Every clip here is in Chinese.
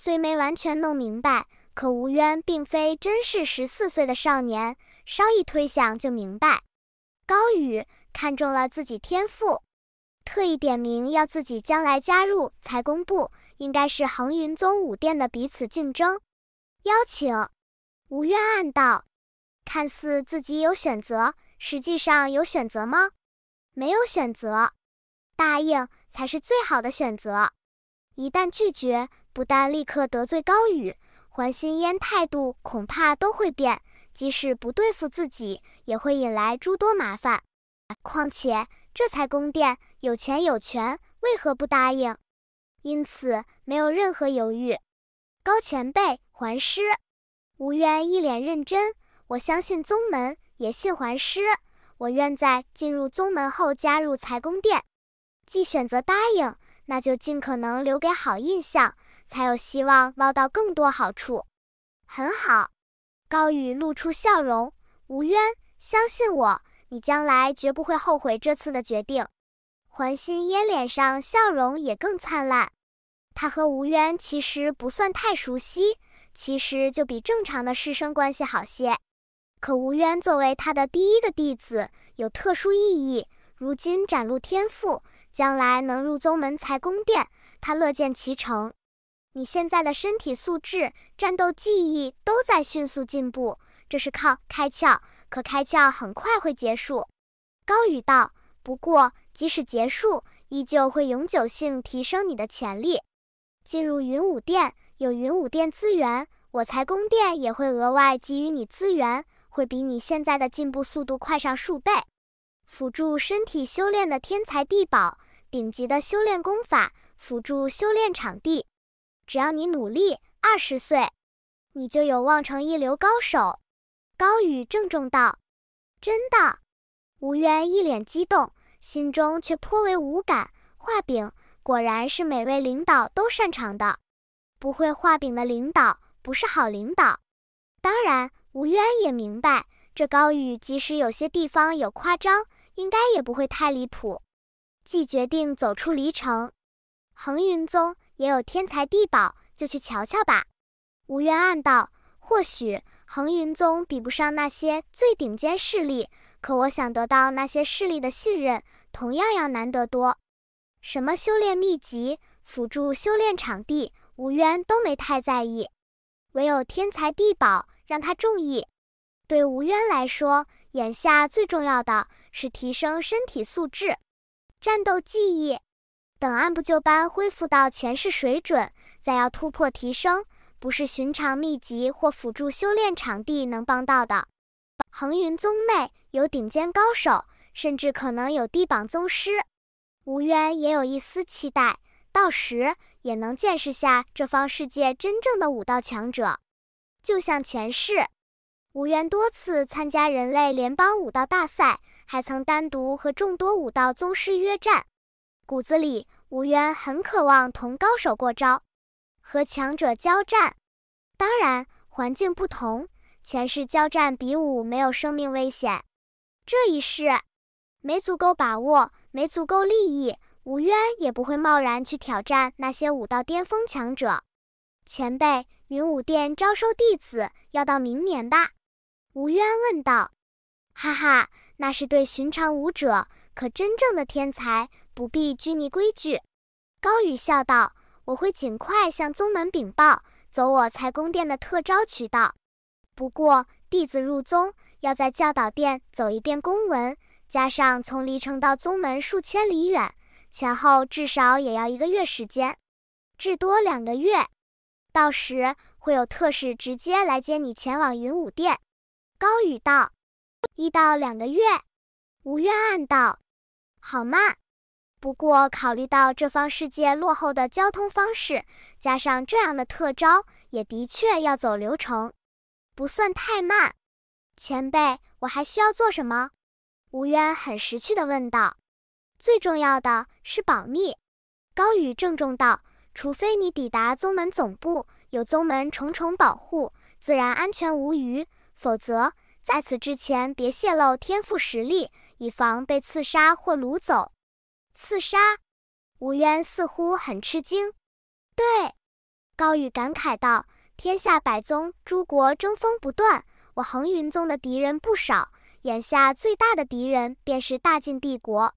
虽没完全弄明白，可吴渊并非真是十四岁的少年，稍一推想就明白。高宇看中了自己天赋，特意点名要自己将来加入才公布，应该是恒云宗五殿的彼此竞争邀请。吴渊暗道：看似自己有选择，实际上有选择吗？没有选择，答应才是最好的选择。一旦拒绝。不但立刻得罪高宇，还心烟态度恐怕都会变。即使不对付自己，也会引来诸多麻烦。况且，这财宫殿有钱有权，为何不答应？因此，没有任何犹豫。高前辈，还师，吴渊一脸认真。我相信宗门，也信还师。我愿在进入宗门后加入财宫殿。既选择答应，那就尽可能留给好印象。才有希望捞到更多好处。很好，高宇露出笑容。吴渊，相信我，你将来绝不会后悔这次的决定。环心烟脸上笑容也更灿烂。他和吴渊其实不算太熟悉，其实就比正常的师生关系好些。可吴渊作为他的第一个弟子，有特殊意义。如今展露天赋，将来能入宗门才宫殿，他乐见其成。你现在的身体素质、战斗技艺都在迅速进步，这是靠开窍，可开窍很快会结束。高宇道，不过即使结束，依旧会永久性提升你的潜力。进入云武殿有云武殿资源，我财宫殿也会额外给予你资源，会比你现在的进步速度快上数倍。辅助身体修炼的天才地宝、顶级的修炼功法、辅助修炼场地。只要你努力，二十岁，你就有望成一流高手。”高宇郑重道，“真的。”吴渊一脸激动，心中却颇为无感。画饼，果然是每位领导都擅长的。不会画饼的领导，不是好领导。当然，吴渊也明白，这高宇即使有些地方有夸张，应该也不会太离谱。既决定走出离城，恒云宗。也有天才地宝，就去瞧瞧吧。吴渊暗道：或许恒云宗比不上那些最顶尖势力，可我想得到那些势力的信任，同样要难得多。什么修炼秘籍、辅助修炼场地，吴渊都没太在意，唯有天才地宝让他中意。对吴渊来说，眼下最重要的是提升身体素质、战斗技艺。等按部就班恢复到前世水准，再要突破提升，不是寻常秘籍或辅助修炼场地能帮到的。横云宗内有顶尖高手，甚至可能有地榜宗师。吴渊也有一丝期待，到时也能见识下这方世界真正的武道强者。就像前世，吴渊多次参加人类联邦武道大赛，还曾单独和众多武道宗师约战。骨子里，吴渊很渴望同高手过招，和强者交战。当然，环境不同，前世交战比武没有生命危险，这一世没足够把握，没足够利益，吴渊也不会贸然去挑战那些武道巅峰强者。前辈，云武殿招收弟子要到明年吧？吴渊问道。哈哈，那是对寻常武者。可真正的天才不必拘泥规矩，高宇笑道：“我会尽快向宗门禀报，走我财宫殿的特招渠道。不过弟子入宗，要在教导殿走一遍公文，加上从离城到宗门数千里远，前后至少也要一个月时间，至多两个月。到时会有特使直接来接你前往云武殿。”高宇道：“一到两个月。”吴渊暗道。好慢，不过考虑到这方世界落后的交通方式，加上这样的特招，也的确要走流程，不算太慢。前辈，我还需要做什么？吴渊很识趣地问道。最重要的是保密，高宇郑重道。除非你抵达宗门总部，有宗门重重保护，自然安全无虞，否则。在此之前，别泄露天赋实力，以防被刺杀或掳走。刺杀？吴渊似乎很吃惊。对，高宇感慨道：“天下百宗诸国争锋不断，我恒云宗的敌人不少。眼下最大的敌人便是大晋帝国，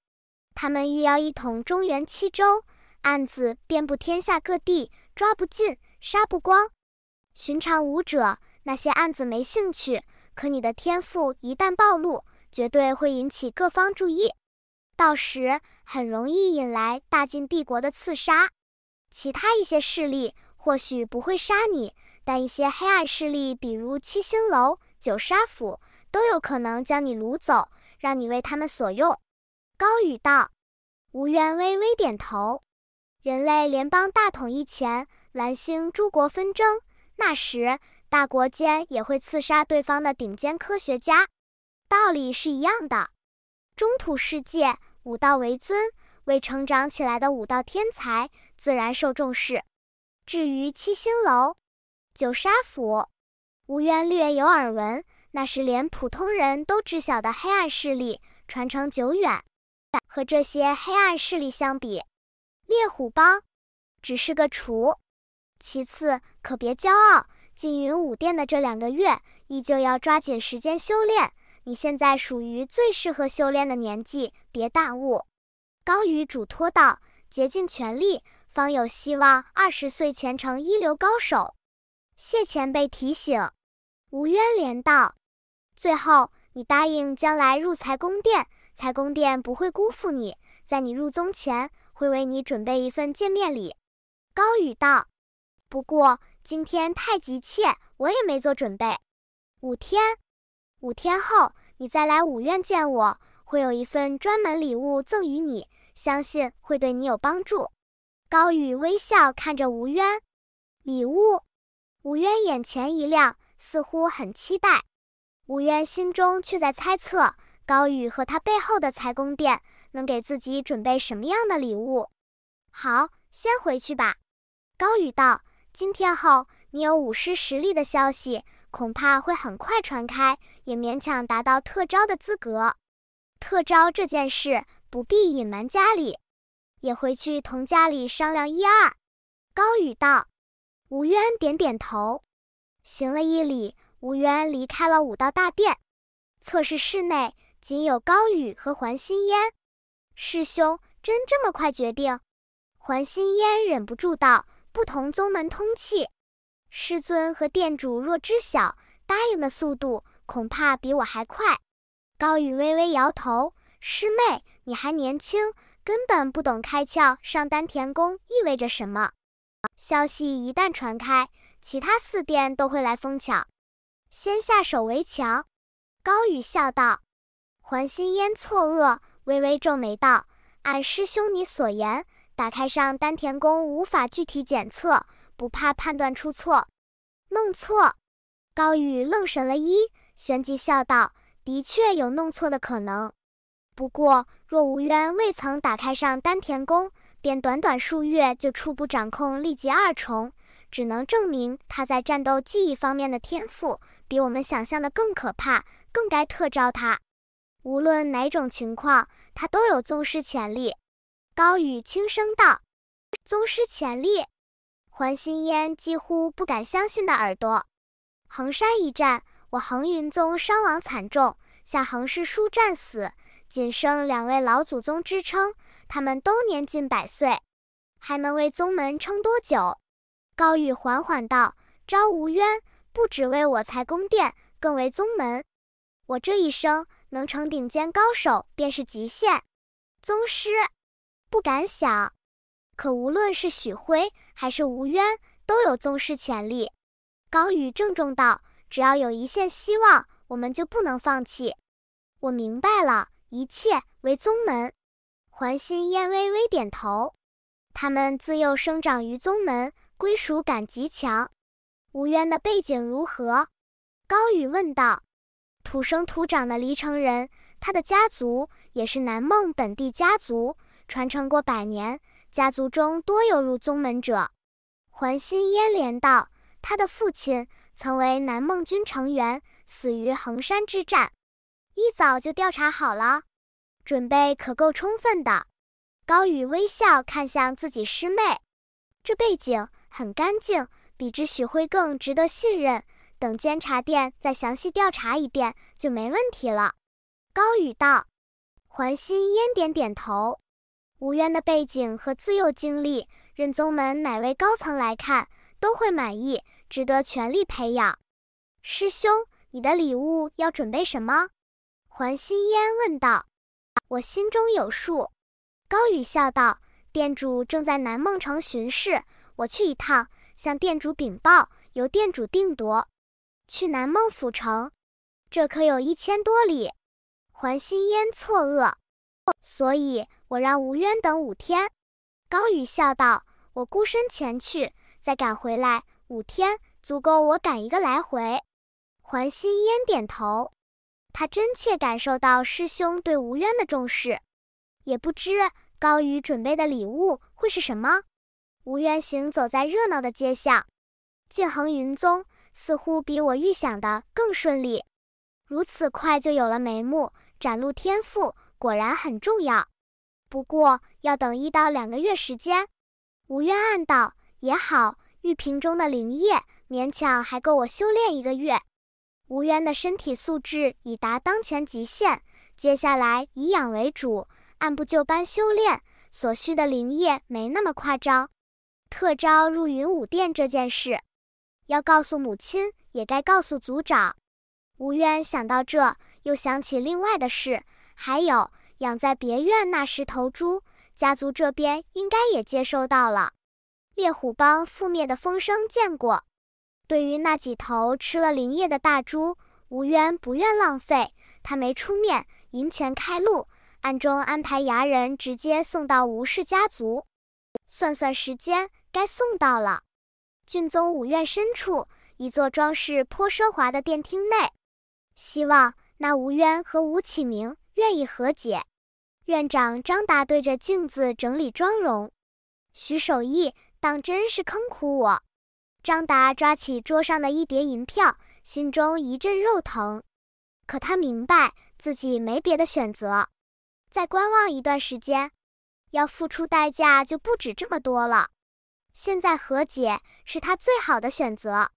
他们欲要一统中原七州，案子遍布天下各地，抓不尽，杀不光。寻常武者那些案子没兴趣。”可你的天赋一旦暴露，绝对会引起各方注意，到时很容易引来大晋帝国的刺杀。其他一些势力或许不会杀你，但一些黑暗势力，比如七星楼、九杀府，都有可能将你掳走，让你为他们所用。”高宇道。吴缘微微点头。人类联邦大统一前，蓝星诸国纷争，那时。大国间也会刺杀对方的顶尖科学家，道理是一样的。中土世界武道为尊，为成长起来的武道天才自然受重视。至于七星楼、九杀府，无渊略有耳闻，那是连普通人都知晓的黑暗势力，传承久远。和这些黑暗势力相比，猎虎帮只是个雏。其次，可别骄傲。进云武殿的这两个月，依旧要抓紧时间修炼。你现在属于最适合修炼的年纪，别耽误。高宇嘱托道：“竭尽全力，方有希望。二十岁前成一流高手。”谢前辈提醒，吴渊连道：“最后，你答应将来入财宫殿，财宫殿不会辜负你。在你入宗前，会为你准备一份见面礼。”高宇道：“不过。”今天太急切，我也没做准备。五天，五天后你再来五院见我，会有一份专门礼物赠予你，相信会对你有帮助。高宇微笑看着吴渊，礼物。吴渊眼前一亮，似乎很期待。吴渊心中却在猜测，高宇和他背后的财宫殿能给自己准备什么样的礼物。好，先回去吧。高宇道。今天后，你有武师实力的消息，恐怕会很快传开，也勉强达到特招的资格。特招这件事不必隐瞒家里，也回去同家里商量一二。高宇道。吴渊点点头，行了一礼。吴渊离开了武道大殿。测试室内仅有高宇和环心烟。师兄真这么快决定？环心烟忍不住道。不同宗门通气，师尊和店主若知晓，答应的速度恐怕比我还快。高宇微微摇头：“师妹，你还年轻，根本不懂开窍上丹田功意味着什么。消息一旦传开，其他四殿都会来疯抢，先下手为强。”高宇笑道。环心烟错愕，微微皱眉道：“按师兄你所言。”打开上丹田宫无法具体检测，不怕判断出错、弄错。高宇愣神了一，旋即笑道：“的确有弄错的可能。不过，若无渊未曾打开上丹田宫，便短短数月就初步掌控力级二重，只能证明他在战斗技艺方面的天赋比我们想象的更可怕，更该特招他。无论哪种情况，他都有宗师潜力。”高宇轻声道：“宗师潜力。”环心烟几乎不敢相信的耳朵。衡山一战，我衡云宗伤亡惨重，下衡氏书战死，仅剩两位老祖宗支撑，他们都年近百岁，还能为宗门撑多久？”高宇缓缓道：“朝无冤，不只为我才宫殿，更为宗门。我这一生能成顶尖高手，便是极限。宗师。”不敢想，可无论是许辉还是吴渊，都有宗师潜力。高宇郑重道：“只要有一线希望，我们就不能放弃。”我明白了，一切为宗门。环心燕微微点头。他们自幼生长于宗门，归属感极强。吴渊的背景如何？高宇问道。土生土长的黎城人，他的家族也是南梦本地家族。传承过百年，家族中多有入宗门者。环心嫣连道，他的父亲曾为南梦君成员，死于衡山之战。一早就调查好了，准备可够充分的。高宇微笑看向自己师妹，这背景很干净，比之许辉更值得信任。等监察殿再详细调查一遍就没问题了。高宇道。环心烟点点头。无渊的背景和自幼经历，任宗门哪位高层来看都会满意，值得全力培养。师兄，你的礼物要准备什么？环心烟问道。我心中有数。高宇笑道：“店主正在南梦城巡视，我去一趟，向店主禀报，由店主定夺。”去南梦府城，这可有一千多里。环心烟错愕。所以，我让吴渊等五天。高宇笑道：“我孤身前去，再赶回来，五天足够我赶一个来回。”环心烟点头，他真切感受到师兄对吴渊的重视。也不知高宇准备的礼物会是什么。吴渊行走在热闹的街巷，晋恒云宗似乎比我预想的更顺利。如此快就有了眉目，展露天赋。果然很重要，不过要等一到两个月时间。吴渊暗道：“也好，玉瓶中的灵液勉强还够我修炼一个月。”吴渊的身体素质已达当前极限，接下来以养为主，按部就班修炼，所需的灵液没那么夸张。特招入云武殿这件事，要告诉母亲，也该告诉族长。吴渊想到这，又想起另外的事。还有养在别院那十头猪，家族这边应该也接收到了。猎虎帮覆灭的风声见过，对于那几头吃了灵业的大猪，吴渊不愿浪费，他没出面，银钱开路，暗中安排牙人直接送到吴氏家族。算算时间，该送到了。郡宗五院深处，一座装饰颇奢华的殿厅内，希望那吴渊和吴启明。愿意和解。院长张达对着镜子整理妆容。徐守义，当真是坑苦我！张达抓起桌上的一叠银票，心中一阵肉疼。可他明白自己没别的选择，再观望一段时间，要付出代价就不止这么多了。现在和解是他最好的选择。